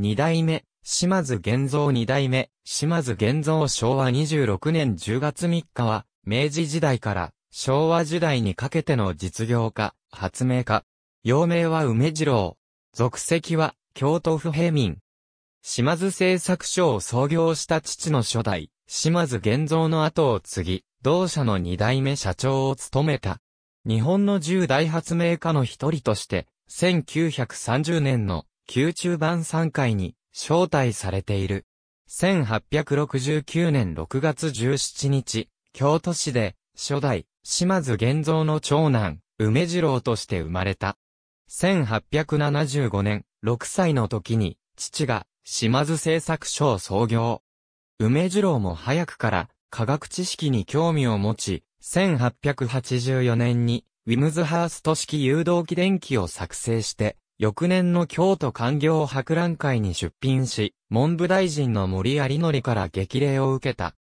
二代目、島津玄三二代目、島津玄三昭和26年10月3日は、明治時代から昭和時代にかけての実業家、発明家。幼名は梅次郎。属籍は、京都府平民。島津製作所を創業した父の初代、島津玄三の後を継ぎ、同社の二代目社長を務めた。日本の十大発明家の一人として、1930年の宮中晩餐会に招待されている。1869年6月17日、京都市で、初代、島津玄造の長男、梅次郎として生まれた。1875年、6歳の時に、父が、島津製作所を創業。梅次郎も早くから、科学知識に興味を持ち、1884年に、ウィムズハースト式誘導機電気を作成して、翌年の京都官業博覧会に出品し、文部大臣の森有則から激励を受けた。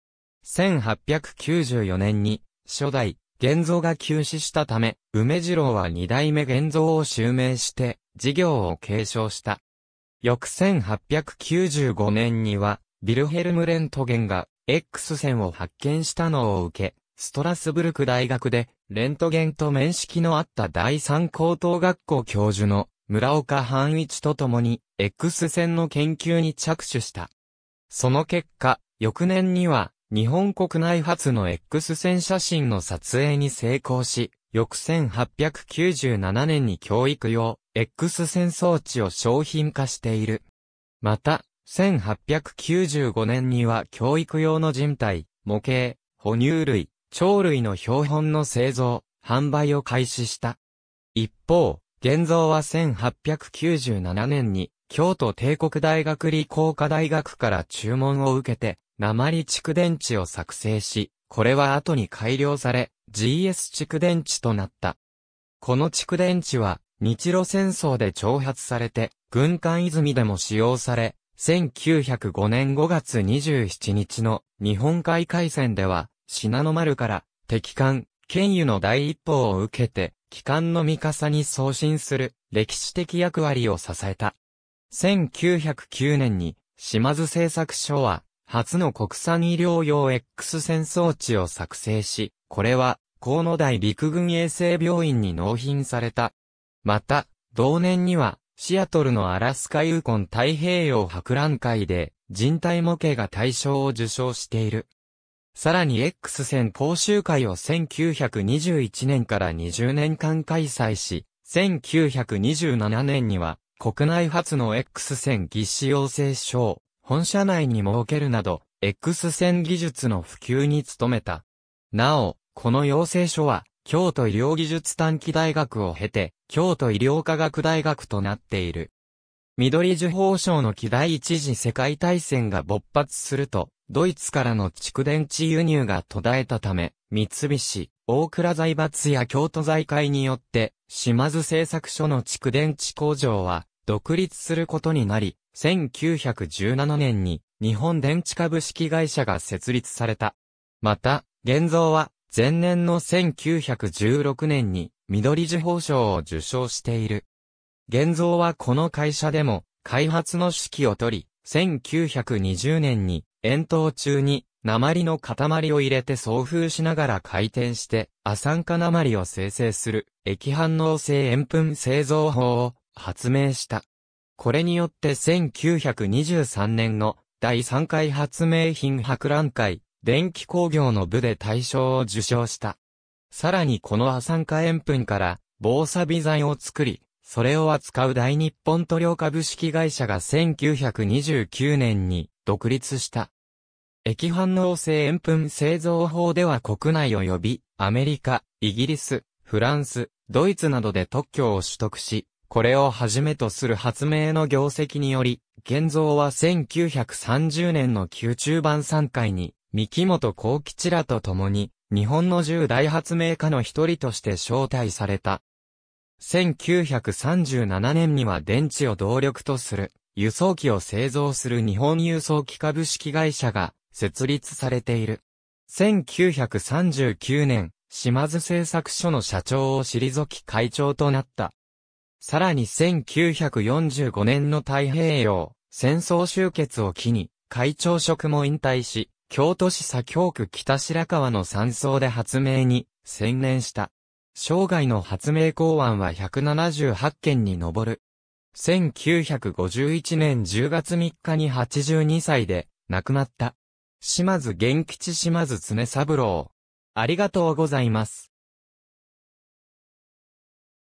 1894年に、初代、現像が休止したため、梅次郎は二代目現像を襲名して、事業を継承した。翌1895年には、ビルヘルム・レントゲンが X 線を発見したのを受け、ストラスブルク大学で、レントゲンと面識のあった第三高等学校教授の村岡半一と共に X 線の研究に着手した。その結果、翌年には日本国内初の X 線写真の撮影に成功し、翌1897年に教育用 X 線装置を商品化している。また、1895年には教育用の人体、模型、哺乳類、鳥類の標本の製造、販売を開始した。一方、現像は1897年に、京都帝国大学理工科大学から注文を受けて、鉛蓄電池を作成し、これは後に改良され、GS 蓄電池となった。この蓄電池は、日露戦争で挑発されて、軍艦泉でも使用され、1905年5月27日の日本海海戦では、信濃丸から敵艦、剣油の第一報を受けて、帰還のミカサに送信する歴史的役割を支えた。1909年に島津製作所は初の国産医療用 X 戦争地を作成し、これは河野台陸軍衛生病院に納品された。また、同年にはシアトルのアラスカユーコン太平洋博覧会で人体模型が大賞を受賞している。さらに X 線講習会を1921年から20年間開催し、1927年には国内初の X 線技師養成所本社内に設けるなど、X 線技術の普及に努めた。なお、この養成所は、京都医療技術短期大学を経て、京都医療科学大学となっている。緑受報省の期第一次世界大戦が勃発すると、ドイツからの蓄電池輸入が途絶えたため、三菱、大倉財閥や京都財界によって、島津製作所の蓄電池工場は、独立することになり、1917年に日本電池株式会社が設立された。また、現像は前年の1916年に緑地報賞を受賞している。現像はこの会社でも開発の指揮を取り、1920年に遠投中に、鉛の塊を入れて送風しながら回転して、亜酸化鉛を生成する、液反応性塩分製造法を発明した。これによって1923年の第3回発明品博覧会、電気工業の部で大賞を受賞した。さらにこの亜酸化塩分から防錆剤を作り、それを扱う大日本塗料株式会社が1929年に独立した。液反応性塩分製造法では国内及び、アメリカ、イギリス、フランス、ドイツなどで特許を取得し、これをはじめとする発明の業績により、現像は1930年の宮中版3回に、三木本幸吉らと共に、日本の重大発明家の一人として招待された。1937年には電池を動力とする、輸送機を製造する日本輸送機株式会社が、設立されている。1939年、島津製作所の社長を退き会長となった。さらに1945年の太平洋戦争終結を機に会長職も引退し、京都市左京区北白川の山荘で発明に専念した。生涯の発明考案は178件に上る。1951年10月3日に82歳で亡くなった。島津元吉島津常三郎。ありがとうございます。